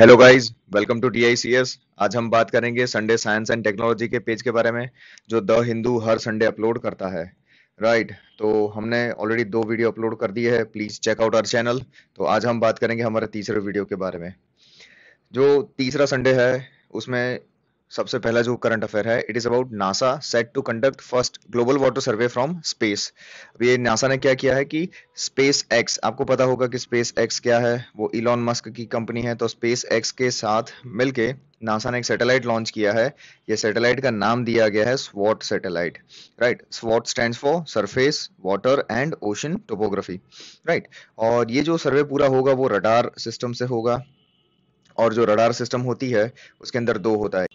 Hello guys welcome to TICS आज हम बात करेंगे संडे साइंस एंड टेक्नोलॉजी के पेज के बारे में जो द हिंदू हर संडे अपलोड करता है राइट right, तो हमने ऑलरेडी दो वीडियो अपलोड कर दिए है please check out our channel तो आज हम बात करेंगे हमारे तीसरे वीडियो के बारे में जो तीसरा संडे है उसमें सबसे पहला जो करंट अफेयर है it is about NASA set to conduct first global water survey from space अब ये नासा ने क्या किया है कि स्पेस एक्स आपको पता होगा कि स्पेस एक्स क्या है वो इलॉन मस्क की कंपनी है तो स्पेस एक्स के साथ मिलके नासा ने एक सैटेलाइट लॉन्च किया है ये सैटेलाइट का नाम दिया गया है स्वॉट satellite right स्वॉट stand for surface water and ocean topography right और ये जो सर्वे पूरा होगा वो रडार सिस्टम से होगा और जो रडार सिस्टम होती है उसके अंदर दो होता है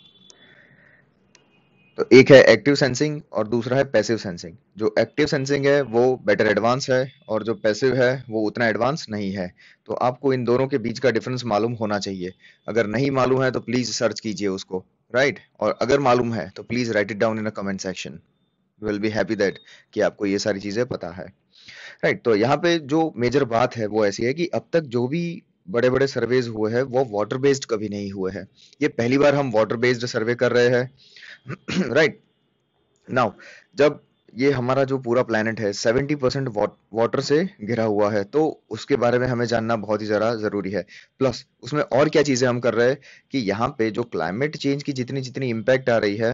तो एक है एक्टिव सेंसिंग और दूसरा है पैसिव सेंसिंग जो एक्टिव सेंसिंग है वो बेटर एडवांस है और जो पैसिव है वो उतना एडवांस नहीं है तो आपको इन दोनों के बीच का डिफरेंस मालूम होना चाहिए अगर नहीं मालूम है तो प्लीज़ सर्च कीजिए उसको राइट right? और अगर मालूम है तो please write it down in a comment section will be happy that कि आपको ये सारी चीज़ें पता है राइट right, तो यहाँ पे जो मेजर बात है वो ऐसी है कि अब तक जो भी बड़े बड़े सर्वेज हुए हैं वो वाटर बेस्ड कभी नहीं हुए हैं ये पहली बार हम वाटर बेस्ड सर्वे कर रहे हैं राइट नाउ जब ये हमारा जो पूरा प्लानट है 70 परसेंट वाटर से घिरा हुआ है तो उसके बारे में हमें जानना बहुत ही ज़रा ज़रूरी है प्लस उसमें और क्या चीज़ें हम कर रहे हैं कि यहाँ पे जो क्लाइमेट चेंज की जितनी जितनी इम्पैक्ट आ रही है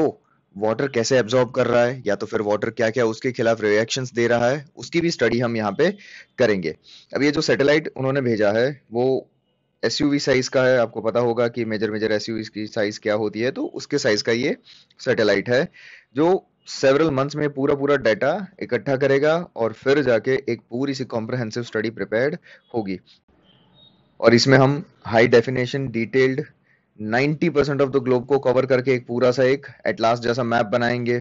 वो वाटर कैसे एब्जॉर्ब कर रहा है या तो फिर वाटर क्या क्या उसके खिलाफ रिएक्शन दे रहा है उसकी भी स्टडी हम यहाँ पे करेंगे अब ये जो सेटेलाइट उन्होंने भेजा है वो एस साइज का है आपको पता होगा कि मेजर मेजर एस की साइज क्या होती है तो उसके साइज का ये सैटेलाइट है जो सेवरल मंथ्स में पूरा पूरा डाटा इकट्ठा करेगा और फिर जाके एक पूरी सी कॉम्प्रहेंसिव स्टडी प्रिपेयर्ड होगी और इसमें हम high definition detailed 90 percent of the globe को कवर करके एक पूरा सा एक एटलास्ट जैसा मैप बनाएंगे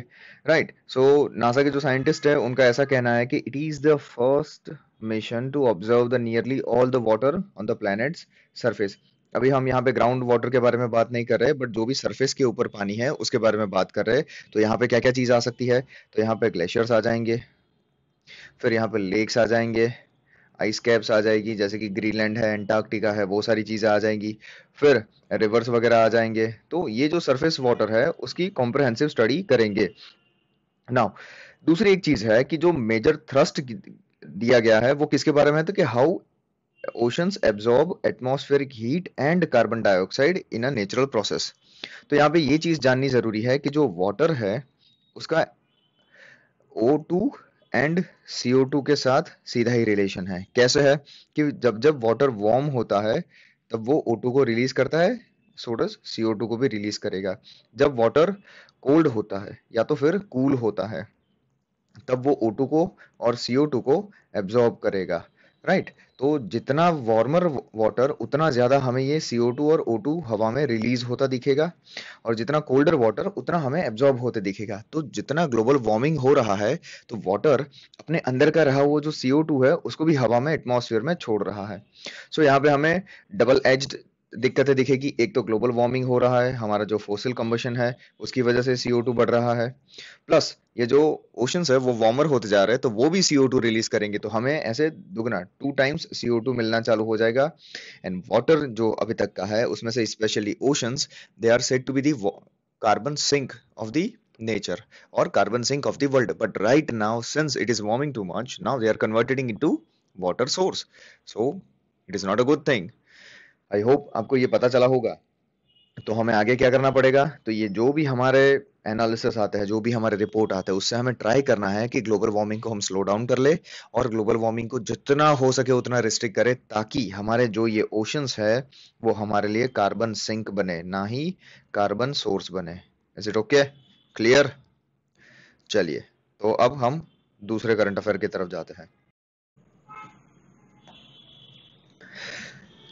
राइट सो नासा के जो साइंटिस्ट है उनका ऐसा कहना है कि it is the first mission to observe the nearly all the water on the planet's surface अभी हम यहाँ पे ग्राउंड वाटर के बारे में बात नहीं कर रहे बट जो भी सरफेस के ऊपर पानी है उसके बारे में बात कर रहे हैं तो यहाँ पे क्या क्या चीज़ आ सकती है तो यहाँ पे ग्लेशियर्स आ जाएंगे फिर यहाँ पे लेक्स आ जाएंगे आइस कैप्स आ जाएगी जैसे कि ग्रीनलैंड है एंटार्क्टिका है वो सारी चीज़ें आ जाएंगी फिर रिवर्स वगैरह आ जाएंगे तो ये जो सरफेस वाटर है उसकी कॉम्प्रहेंसिव स्टडी करेंगे नाउ दूसरी एक चीज़ है कि जो मेजर थ्रस्ट दिया गया है वो किसके बारे में है तो कि how oceans absorb atmospheric heat and carbon dioxide in a natural process तो यहाँ पे ये चीज़ जाननी ज़रूरी है कि जो वाटर है उसका ओ टू एंड CO2 के साथ सीधा ही रिलेशन है कैसे है कि जब जब वाटर वार्म होता है तब वो O2 को रिलीज करता है सोडस CO2 को भी रिलीज करेगा जब वाटर कोल्ड होता है या तो फिर कूल cool होता है तब वो O2 को और CO2 को एब्जॉर्ब करेगा राइट तो जितना वार्मर वाटर उतना ज़्यादा हमें ये CO2 और O2 हवा में रिलीज होता दिखेगा और जितना कोल्डर वाटर उतना हमें एब्जॉर्ब होते दिखेगा तो जितना ग्लोबल वार्मिंग हो रहा है तो वाटर अपने अंदर का रहा वो जो CO2 है उसको भी हवा में एटमॉस्फेयर में छोड़ रहा है सो so, यहाँ पे हमें डबल एज्ड दिक्कतें दिखेगी एक तो ग्लोबल वार्मिंग हो रहा है हमारा जो फोसिल कम्बशन है उसकी वजह से टू बढ़ रहा है प्लस ये जो ओशंस है वो वार्मर होते जा रहे हैं तो वो भी टू रिलीज करेंगे तो हमें ऐसे दुगना टू टाइम्स सी मिलना चालू हो जाएगा एंड वाटर जो अभी तक का है उसमें से specially oceans they are set to be the carbon sink of the और carbon sink of of world but right now since it is warming too much now they are converting into water source so it is not a good thing I hope आपको ये पता चला होगा तो हमें आगे क्या करना पड़ेगा तो ये जो भी हमारे एनालिसिस आते हैं जो भी हमारे रिपोर्ट आते हैं उससे हमें ट्राई करना है कि ग्लोबल वार्मिंग को हम स्लो डाउन कर ले और ग्लोबल वार्मिंग को जितना हो सके उतना रिस्ट्रिक्ट करें ताकि हमारे जो ये ओशंस है वो हमारे लिए कार्बन सिंक बने ना ही कार्बन सोर्स बने इज इट ओके क्लियर चलिए तो अब हम दूसरे करंट अफेयर की तरफ जाते हैं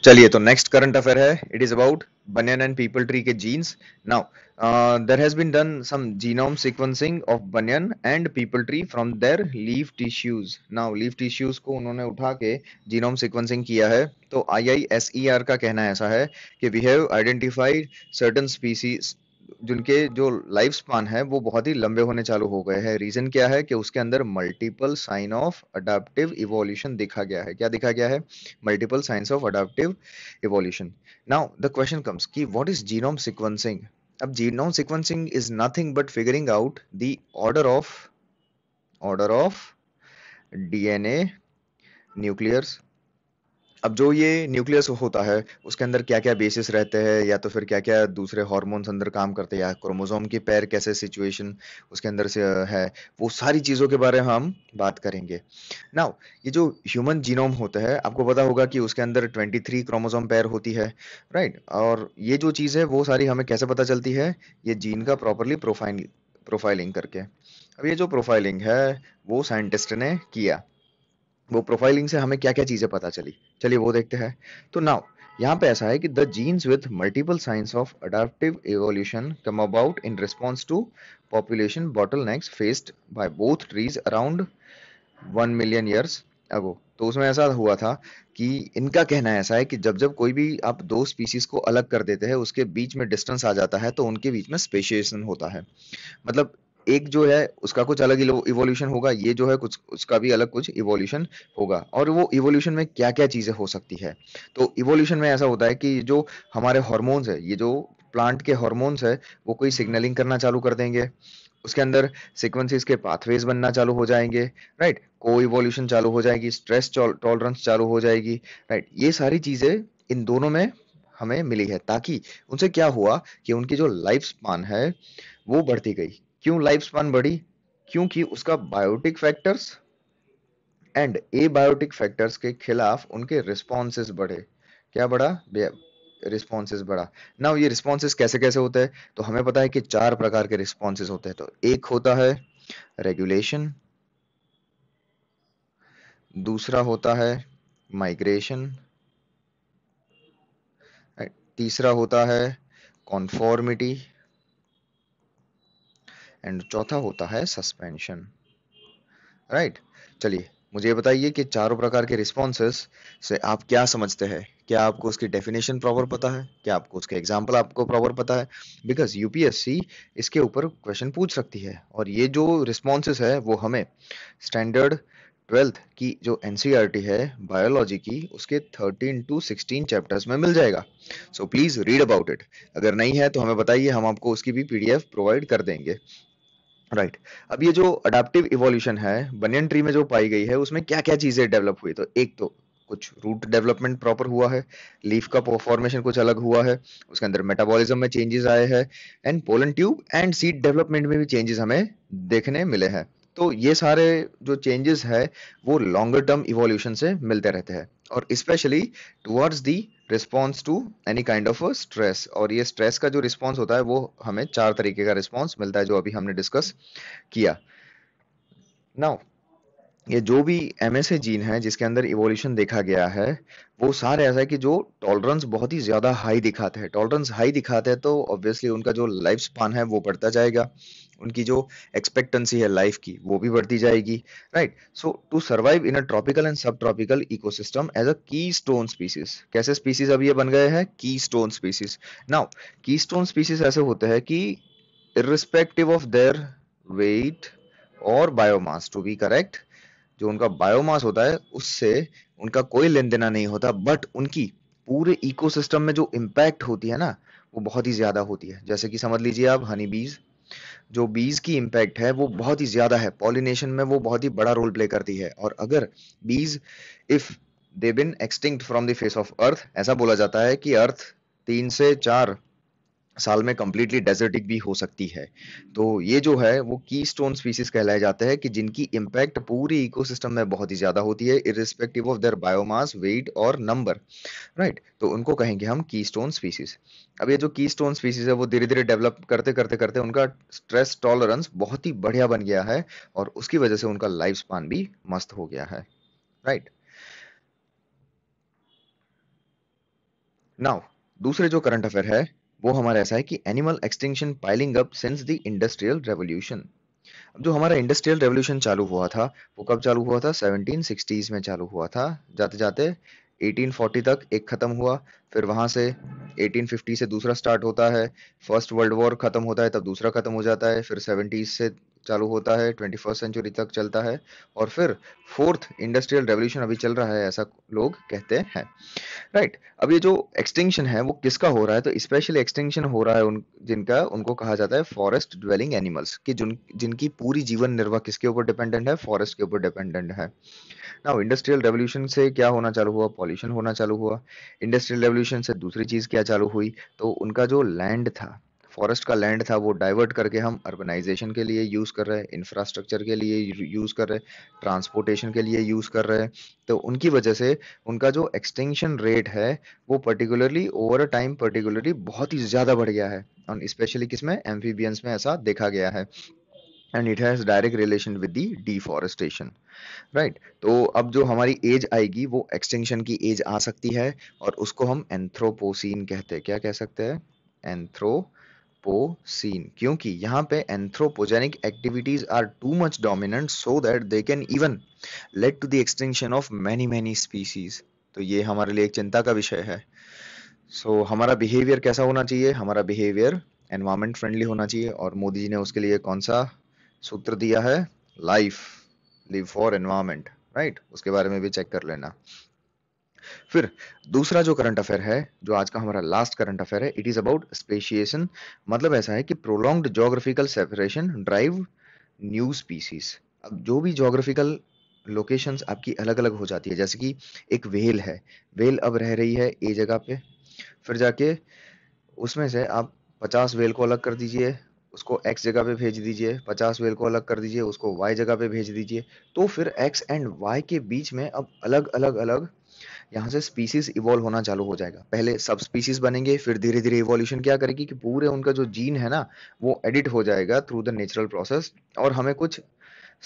चलिए तो नेक्स्ट करंट अफेयर है it is about banyan and peepal tree के genes now there has been done some genome sequencing of banyan and peepal tree from their leaf tissues now leaf tissues को उन्होंने उठा के जीनोम सीक्वेंसिंग किया है तो आई I S E R का कहना ऐसा है कि we have identified certain species जिनके जो लाइफ स्पान है वो बहुत ही लंबे होने चालू हो गए हैं रीजन क्या है कि उसके अंदर multiple sign of adaptive evolution देखा गया है क्या देखा गया है multiple signs of adaptive evolution now the question comes कि व्हाट इज जीनोम सिक्वेंसिंग अब genome sequencing is nothing but figuring out the order of order of DNA nucleus अब जो ये न्यूक्लियस होता है उसके अंदर क्या क्या बेसिस रहते हैं या तो फिर क्या क्या दूसरे हॉर्मोन्स अंदर काम करते हैं या क्रोमोजोम के पैर कैसे सिचुएशन उसके अंदर से है वो सारी चीज़ों के बारे में हम बात करेंगे नाउ ये जो ह्यूमन जीनोम होता है आपको पता होगा कि उसके अंदर 23 क्रोमोजोम पैर होती है राइट और ये जो चीज़ है वो सारी हमें कैसे पता चलती है ये जीन का प्रॉपरली प्रोफाइल प्रोफाइलिंग करके अब ये जो प्रोफाइलिंग है वो साइंटिस्ट ने किया वो प्रोफाइलिंग से हमें क्या क्या चीजें पता चली चलिए वो देखते हैं तो नाउ यहाँ पे ऐसा है कि the genes with multiple signs of adaptive evolution come about in response to population bottlenecks faced by both trees around one million years ago तो उसमें ऐसा हुआ था कि इनका कहना ऐसा है कि जब जब कोई भी आप दो स्पीसीज को अलग कर देते हैं उसके बीच में डिस्टेंस आ जाता है तो उनके बीच में स्पेशिएशन होता है मतलब एक जो है उसका कुछ अलग इवोल्यूशन होगा ये जो है कुछ उसका भी अलग कुछ इवोल्यूशन होगा और वो इवोल्यूशन में क्या क्या चीजें हो सकती है तो इवोल्यूशन में ऐसा होता है कि जो हमारे हॉर्मोन्स है ये जो प्लांट के हॉर्मोन्स है वो कोई सिग्नलिंग करना चालू कर देंगे उसके अंदर सिक्वेंसिस के पाथवेज बनना चालू हो जाएंगे राइट को इवोल्यूशन चालू हो जाएगी स्ट्रेस टॉलरेंस चालू हो जाएगी राइट ये सारी चीजें इन दोनों में हमें मिली है ताकि उनसे क्या हुआ कि उनकी जो लाइफ स्पान है वो बढ़ती गई क्यों लाइफ स्पान बढ़ी क्योंकि उसका biotic factors and abiotic factors के खिलाफ उनके रिस्पॉन्सेज बढ़े क्या बढ़ा रिस्पॉन्सेज बढ़ा ना ये रिस्पॉन्सेज कैसे कैसे होते हैं तो हमें पता है कि चार प्रकार के रिस्पॉन्सेज होते हैं तो एक होता है रेगुलेशन दूसरा होता है माइग्रेशन तीसरा होता है कॉन्फॉर्मिटी एंड चौथा होता है सस्पेंशन राइट चलिए मुझे बताइए कि चारों प्रकार के रिस्पॉन्सेस से आप क्या समझते हैं क्या आपको उसकी डेफिनेशन प्रॉपर पता है क्या आपको उसके एग्जाम्पल आपको प्रॉपर पता है बिकॉज यूपीएससी इसके ऊपर क्वेश्चन पूछ सकती है और ये जो रिस्पॉन्सेज है वो हमें स्टैंडर्ड ट्वेल्थ की जो एन e है बायोलॉजी की उसके 13 टू 16 चैप्टर्स में मिल जाएगा so please read about it अगर नहीं है तो हमें बताइए हम आपको उसकी भी पीडीएफ प्रोवाइड कर देंगे राइट right. अब ये जो अडाप्टिव इवोल्यूशन है बनियन ट्री में जो पाई गई है उसमें क्या क्या चीज़ें डेवलप हुई तो एक तो कुछ रूट डेवलपमेंट प्रॉपर हुआ है लीफ का फॉर्मेशन कुछ अलग हुआ है उसके अंदर मेटाबॉलिज्म में चेंजेस आए हैं and pollen tube and seed development में भी चेंजेस हमें देखने मिले हैं तो ये सारे जो चेंजेस है वो लॉन्गर टर्म इवोल्यूशन से मिलते रहते हैं और specially towards the response to any kind of stress और ये स्ट्रेस का जो रिस्पॉन्स होता है वो हमें चार तरीके का रिस्पॉन्स मिलता है जो अभी हमने डिस्कस किया नाउ ये जो भी एम जीन है जिसके अंदर इवोल्यूशन देखा गया है वो सारे ऐसा है कि जो टॉलरेंस बहुत ही ज़्यादा हाई दिखाते हैं टॉलरेंस हाई दिखाते हैं तो ऑब्वियसली उनका जो लाइफ स्पान है वो बढ़ता जाएगा उनकी जो एक्सपेक्टेंसी है लाइफ की वो भी बढ़ती जाएगी right so to survive in a tropical and sub tropical ecosystem as a keystone species कैसे स्पीसीज अब ये बन गए हैं keystone species now keystone species ऐसे होते हैं कि इरिस्पेक्टिव ऑफ देयर वेट और बायोमास टू बी करेक्ट जो उनका बायोमास होता है उससे उनका कोई लेन देना नहीं होता बट उनकी पूरे इकोसिस्टम में जो इम्पैक्ट होती है ना वो बहुत ही ज्यादा होती है जैसे कि समझ लीजिए आप हनी बीज जो बीज की इम्पैक्ट है वो बहुत ही ज़्यादा है पॉलिनेशन में वो बहुत ही बड़ा रोल प्ले करती है और अगर बीज if they been extinct from the face of earth ऐसा बोला जाता है कि अर्थ तीन से चार साल में कम्प्लीटली डेजर्टिक भी हो सकती है तो ये जो है वो की स्टोन स्पीसीज कहलाए जाते हैं कि जिनकी इम्पैक्ट पूरी इकोसिस्टम में बहुत ही ज़्यादा होती है irrespective of their biomass weight और नंबर राइट तो उनको कहेंगे हम की स्टोन स्पीसीज अब ये जो की स्टोन स्पीसीज है वो धीरे धीरे डेवलप करते करते करते उनका स्ट्रेस टॉलरेंस बहुत ही बढ़िया बन गया है और उसकी वजह से उनका लाइफ स्पान भी मस्त हो गया है राइट नाउ दूसरे जो करंट अफेयर है वो हमारा ऐसा है कि animal extinction piling up since the industrial revolution अब जो हमारा इंडस्ट्रियल रेवोल्यूशन चालू हुआ था वो कब चालू हुआ था 1760s में चालू हुआ था जाते जाते 1840 तक एक ख़त्म हुआ फिर वहां से 1850 से दूसरा स्टार्ट होता है फर्स्ट वर्ल्ड वॉर ख़त्म होता है तब दूसरा ख़त्म हो जाता है फिर 70s से चालू होता है ट्वेंटी फर्स्ट सेंचुरी तक चलता है और फिर फोर्थ इंडस्ट्रियल रेवोल्यूशन अभी चल रहा है ऐसा लोग कहते हैं राइट अब ये जो एक्सटिंक्शन है वो किसका हो रहा है तो स्पेशली एक्सटिंक्शन हो रहा है उन जिनका उनको कहा जाता है फॉरेस्ट ड्वेलिंग एनिमल्स कि जिन जिनकी पूरी जीवन निर्वाह किसके ऊपर डिपेंडेंट है फॉरेस्ट के ऊपर डिपेंडेंट है ना इंडस्ट्रियल रेवोल्यूशन से क्या होना चालू हुआ पॉल्यूशन होना चालू हुआ इंडस्ट्रियल रेवोल्यूशन से दूसरी चीज क्या चालू हुई तो उनका जो लैंड था फॉरेस्ट का लैंड था वो डाइवर्ट करके हम अर्बनाइजेशन के लिए यूज़ कर रहे हैं इंफ्रास्ट्रक्चर के लिए यूज़ कर रहे हैं ट्रांसपोर्टेशन के लिए यूज़ कर रहे हैं तो उनकी वजह से उनका जो एक्सटेंशन रेट है वो पर्टिकुलरली ओवर टाइम पर्टिकुलरली बहुत ही ज़्यादा बढ़ गया है और स्पेशली किसमें एम्फीबियंस में ऐसा देखा गया है and it has direct relation with the deforestation right तो अब जो हमारी एज आएगी वो एक्सटेंशन की एज आ सकती है और उसको हम एंथ्रोपोसिन कहते हैं क्या कह सकते हैं एंथ्रो anthropocene क्योंकि यहां पे anthropogenic activities are too much dominant so that they can even lead to the extension of many many species तो ये हमारे लिए एक चिंता का विषय है सो so, हमारा बिहेवियर कैसा होना चाहिए हमारा बिहेवियर एनवायरमेंट फ्रेंडली होना चाहिए और मोदी जी ने उसके लिए कौन सा सूत्र दिया है life live for environment right उसके बारे में भी चेक कर लेना फिर दूसरा जो करंट अफेयर है जो आज का हमारा लास्ट करंट अफेयर है इट इज अबाउट स्पेशिएशन मतलब ऐसा है कि prolonged geographical separation drive new species अब जो भी जोग्राफिकल लोकेशंस आपकी अलग अलग हो जाती है जैसे कि एक वेल है वेल अब रह रही है ए जगह पे फिर जाके उसमें से आप पचास वेल को अलग कर दीजिए उसको एक्स जगह पे भेज दीजिए पचास वेल को अलग कर दीजिए उसको वाई जगह पे भेज दीजिए तो फिर एक्स एंड वाई के बीच में अब अलग अलग अलग यहाँ से स्पीसीज इवॉल्व होना चालू हो जाएगा पहले सब स्पीसीज बनेंगे फिर धीरे धीरे इवोल्यूशन क्या करेगी कि पूरे उनका जो जीन है ना वो एडिट हो जाएगा थ्रू द नेचुरल प्रोसेस और हमें कुछ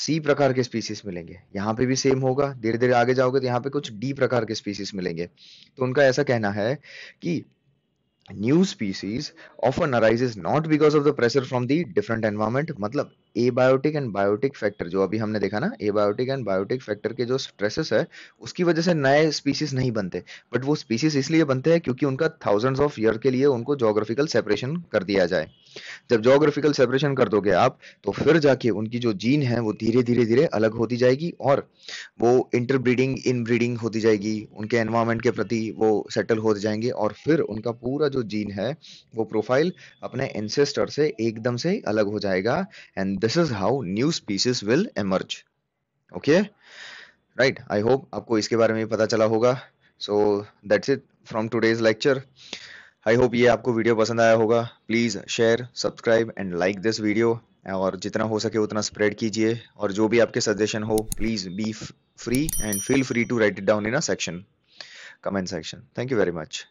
सी प्रकार के स्पीसीज मिलेंगे यहाँ पे भी सेम होगा धीरे धीरे आगे जाओगे तो यहाँ पे कुछ डी प्रकार के स्पीसीज मिलेंगे तो उनका ऐसा कहना है कि new species often arises not because of the pressure from the different environment मतलब एबायोटिक एंड बायोटिक फैक्टर जो अभी हमने देखा ना एबायोटिक एंड बायोटिक फैक्टर के जो स्ट्रेसेस है उसकी वजह से नए स्पीसीज नहीं बनते बट वो स्पीसीज इसलिए बनते हैं क्योंकि उनका थाउजेंड्स ऑफ ईयर के लिए उनको जोग्राफिकल सेपरेशन कर दिया जाए जब जोग्राफिकल सेपरेशन कर दोगे आप तो फिर जाके उनकी जो जीन है वो धीरे धीरे धीरे अलग होती जाएगी और वो इंटरब्रीडिंग इनब्रीडिंग होती जाएगी उनके एनवायरमेंट के प्रति वो सेटल होते जाएंगे और फिर उनका पूरा जो जीन है वो प्रोफाइल अपने एंसेस्टर से एकदम से अलग हो जाएगा and this is how new species will emerge okay right I hope आपको इसके बारे में पता चला होगा so that's it from today's lecture I hope ये आपको वीडियो पसंद आया होगा please share subscribe and like this video और जितना हो सके उतना स्प्रेड कीजिए और जो भी आपके सजेशन हो please be free and feel free to write it down in a section comment section thank you very much